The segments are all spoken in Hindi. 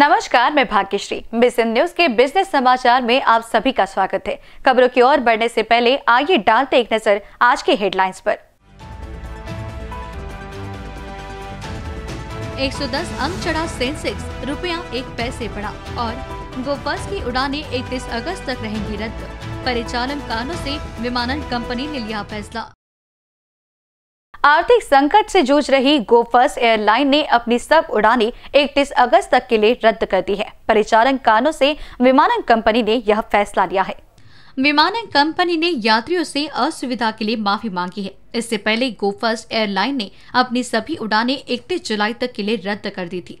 नमस्कार मैं भाग्यश्री बिजनेस न्यूज के बिजनेस समाचार में आप सभी का स्वागत है खबरों की ओर बढ़ने से पहले आइए डालते एक नजर आज के हेडलाइंस पर 110 अंक चढ़ा सेंसेक्स रुपया एक पैसे बढ़ा और बस की उड़ाने 31 अगस्त तक रहेंगी रद्द परिचालन कारणों से विमानन कंपनी ने लिया फैसला आर्थिक संकट से जूझ रही गोफर्स एयरलाइन ने अपनी सब उड़ानें 31 अगस्त तक के लिए रद्द कर दी है परिचालन कारणों से विमानन कंपनी ने यह फैसला लिया है विमानन कंपनी ने यात्रियों से असुविधा के लिए माफी मांगी है इससे पहले गोफर्स एयरलाइन ने अपनी सभी उड़ानें इकतीस जुलाई तक के लिए रद्द कर दी थी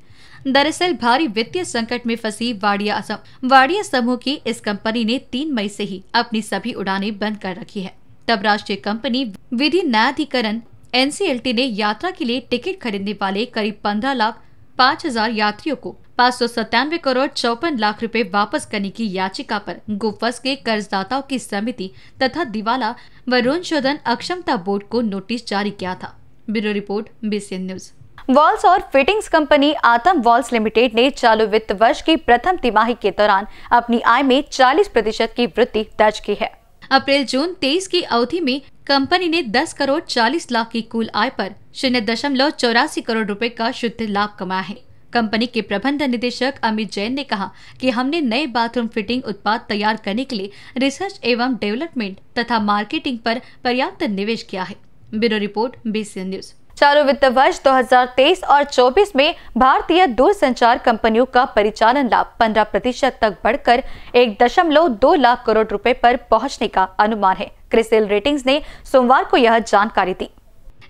दरअसल भारी वित्तीय संकट में फंसी वाडिया असम वाडिया समूह की इस कंपनी ने तीन मई से ही अपनी सभी उड़ानें बंद कर रखी है तब राष्ट्रीय कंपनी विधि न्यायाधिकरण एनसीएलटी ने यात्रा के लिए टिकट खरीदने वाले करीब पंद्रह लाख पाँच हजार यात्रियों को पाँच सौ सत्तानवे करोड़ चौपन लाख रुपए वापस करने की याचिका पर गुफस के कर्जदाताओं की समिति तथा दिवाला व ऋण शोधन अक्षमता बोर्ड को नोटिस जारी किया था bureau report B C news valves fittings company Atam valves limited ने चालू वित्त वर्ष की प्रथम तिमाही के दौरान अपनी आय में 40 प्रतिशत की वृद्धि दर्ज की है अप्रैल जून 23 की अवधि में कंपनी ने 10 करोड़ 40 लाख की कुल आय पर शून्य दशमलव चौरासी करोड़ रुपए का शुद्ध लाभ कमाया है कंपनी के प्रबंध निदेशक अमित जैन ने कहा कि हमने नए बाथरूम फिटिंग उत्पाद तैयार करने के लिए रिसर्च एवं डेवलपमेंट तथा मार्केटिंग पर पर्याप्त निवेश किया है ब्यूरो रिपोर्ट बीसी न्यूज चालू वित्त वर्ष 2023 और 24 में भारतीय दूरसंचार कंपनियों का परिचालन लाभ 15 प्रतिशत तक बढ़कर एक दशमलव दो लाख करोड़ रुपए पर पहुंचने का अनुमान है क्रिसेल रेटिंग्स ने सोमवार को यह जानकारी दी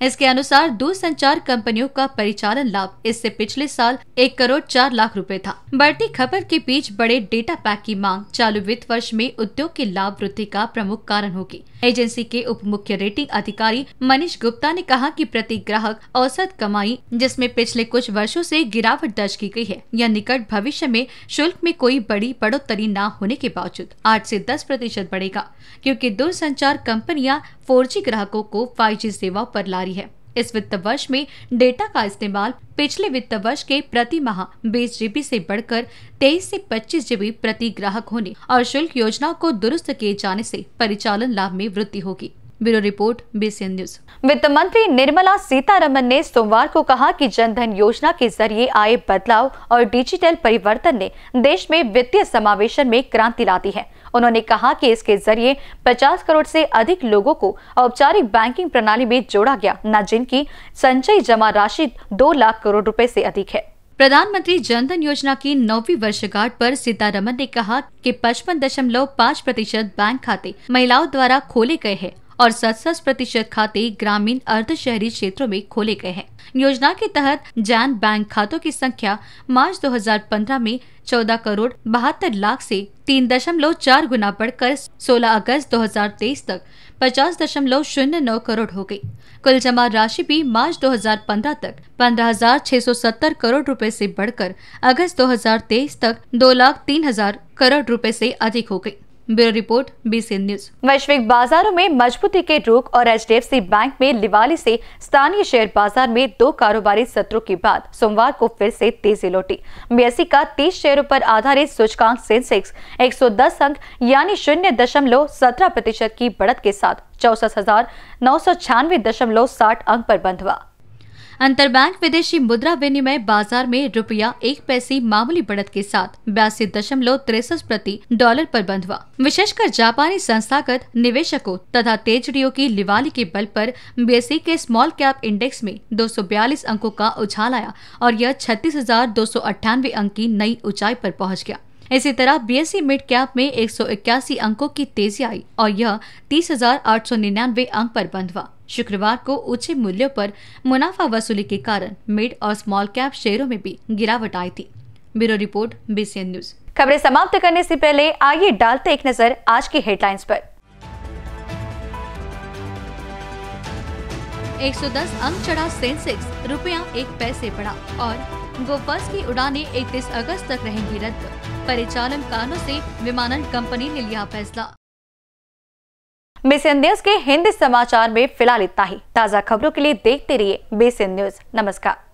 इसके अनुसार दूरसंचार कंपनियों का परिचालन लाभ इससे पिछले साल एक करोड़ चार लाख रूपए था बढ़ती खपत के बीच बड़े डेटा पैक की मांग चालू वित्त वर्ष में उद्योग के लाभ वृद्धि का प्रमुख कारण होगी एजेंसी के उप मुख्य रेटिंग अधिकारी मनीष गुप्ता ने कहा कि प्रति ग्राहक औसत कमाई जिसमें पिछले कुछ वर्षों से गिरावट दर्ज की गई है या निकट भविष्य में शुल्क में कोई बड़ी बढ़ोतरी न होने के बावजूद आठ ऐसी दस प्रतिशत बढ़ेगा क्यूँकी दूर संचार कंपनियाँ फोर ग्राहकों को फाइव सेवा आरोप ला जारी है इस वित्त वर्ष में डेटा का इस्तेमाल पिछले वित्त वर्ष के प्रति माह बीस जीबी से बढ़कर तेईस से पच्चीस जीबी प्रति ग्राहक होने और शुल्क योजना को दुरुस्त किए जाने से परिचालन लाभ में वृद्धि होगी ब्यूरो रिपोर्ट बीसीएन न्यूज वित्त मंत्री निर्मला सीतारमन ने सोमवार को कहा कि जनधन योजना के जरिए आए बदलाव और डिजिटल परिवर्तन ने देश में वित्तीय समावेशन में क्रांति ला दी है उन्होंने कहा कि इसके जरिए 50 करोड़ से अधिक लोगों को औपचारिक बैंकिंग प्रणाली में जोड़ा गया न जिनकी संचयी जमा राशि दो लाख करोड़ रूपए ऐसी अधिक है प्रधानमंत्री जनधन योजना की नौवीं वर्षगांठ पर सीतारमन ने कहा कि पाँच प्रतिशत बैंक खाते महिलाओं द्वारा खोले गए हैं और सत्सठ प्रतिशत खाते ग्रामीण अर्ध शहरी क्षेत्रों में खोले गए हैं योजना के तहत जैन बैंक खातों की संख्या मार्च 2015 में 14 करोड़ बहत्तर लाख से तीन दशमलव चार गुना बढ़कर 16 अगस्त 2023 तक पचास दशमलव शून्य नौ करोड़ हो गई। कुल जमा राशि भी मार्च 2015 तक 15,670 करोड़ रुपए से बढ़कर अगस्त 2023 तक दो लाख तीन हजार करोड़ रुपए से अधिक हो गई। ब्यूरो रिपोर्ट बीसी न्यूज वैश्विक बाजारों में मजबूती के रुख और एच बैंक में लिवाली से स्थानीय शेयर बाजार में दो कारोबारी सत्रों के बाद सोमवार को फिर से तेजी लौटी बीएससी e का 30 शेयरों पर आधारित सूचकांक सेंसेक्स 110 अंक यानी शून्य दशमलव सत्रह प्रतिशत की बढ़त के साथ चौसठ हजार नौ सौ छियानवे दशमलव साठ अंक आरोप बंद हुआ अंतरबैंक विदेशी मुद्रा विनिमय बाजार में रुपया एक पैसे मामूली बढ़त के साथ बयासी दशमलव तिरसठ प्रति डॉलर पर बंद हुआ विशेषकर जापानी संस्थागत निवेशकों तथा तेजड़ियों की लिवाली के बल पर बीएसई के स्मॉल कैप इंडेक्स में 242 अंकों का उछाल आया और यह छत्तीस अंक की नई ऊंचाई पर पहुंच गया इसी तरह बीएससी मिड कैप में एक अंकों की तेजी आई और यह तीस अंक पर बंद हुआ शुक्रवार को ऊंचे मूल्यों पर मुनाफा वसूली के कारण मिड और स्मॉल कैप शेयरों में भी गिरावट आई थी ब्यूरो रिपोर्ट बीसीएन न्यूज खबरें समाप्त करने से पहले आइए डालते एक नजर आज की हेडलाइंस पर 110 अंक चढ़ा सेंसेक्स रुपया एक पैसे बढ़ा और बस की उड़ाने 31 अगस्त तक रहेंगी रद्द परिचालन कारणों से विमानन कंपनी ने लिया फैसला बेस न्यूज के हिंदी समाचार में फिलहाल इतना ही ताजा खबरों के लिए देखते रहिए बेस न्यूज नमस्कार